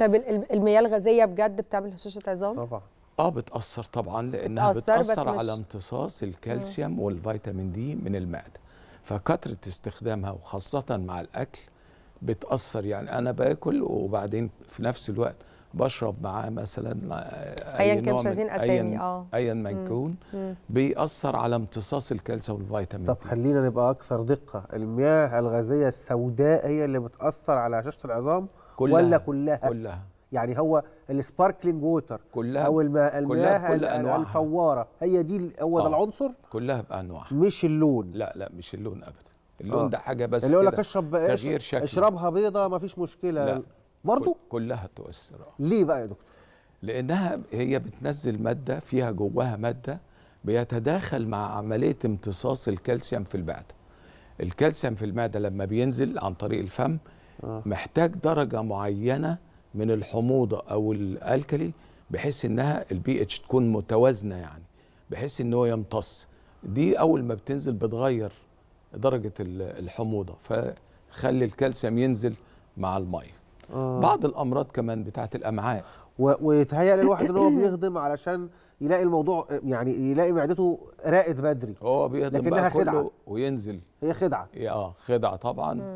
طب المياه الغازيه بجد بتعمل هشاشه عظام؟ طبعا اه بتاثر طبعا لانها بتاثر, بتأثر على امتصاص الكالسيوم مم. والفيتامين دي من المعده فكثره استخدامها وخاصه مع الاكل بتاثر يعني انا باكل وبعدين في نفس الوقت بشرب معاه مثلا آه، ايا كان مش عايزين اسامي اه ايا ما يكون بيأثر على امتصاص الكالسيوم والفيتامين طب خلينا نبقى اكثر دقه المياه الغازيه السوداء هي اللي بتاثر على هشاشه العظام كلها ولا كلها كلها يعني هو السباركلينج ووتر كلها او الماء المياه الفواره هي دي هو ده آه. العنصر كلها بانواعها مش اللون لا لا مش اللون ابدا اللون آه. ده حاجه بس اللي يقول لك اشرب تغيير شكل اشربها بيضه مفيش مشكله لا. برضه كلها تؤثر آه. ليه بقى يا دكتور لانها هي بتنزل ماده فيها جواها ماده بيتداخل مع عمليه امتصاص الكالسيوم في المعده الكالسيوم في المعده لما بينزل عن طريق الفم آه. محتاج درجه معينه من الحموضه او الالكلي بحيث انها البي اتش تكون متوازنه يعني بحيث ان هو يمتص دي اول ما بتنزل بتغير درجه الحموضه فخلي الكالسيوم ينزل مع الميه آه. بعض الامراض كمان بتاعه الامعاء ويتهيأ للواحد ان هو بيخدم علشان يلاقي الموضوع يعني يلاقي معدته راقد بدري هو بيهضم لكنها بقى كله خدعة. وينزل هي خدعه اه خدعه طبعا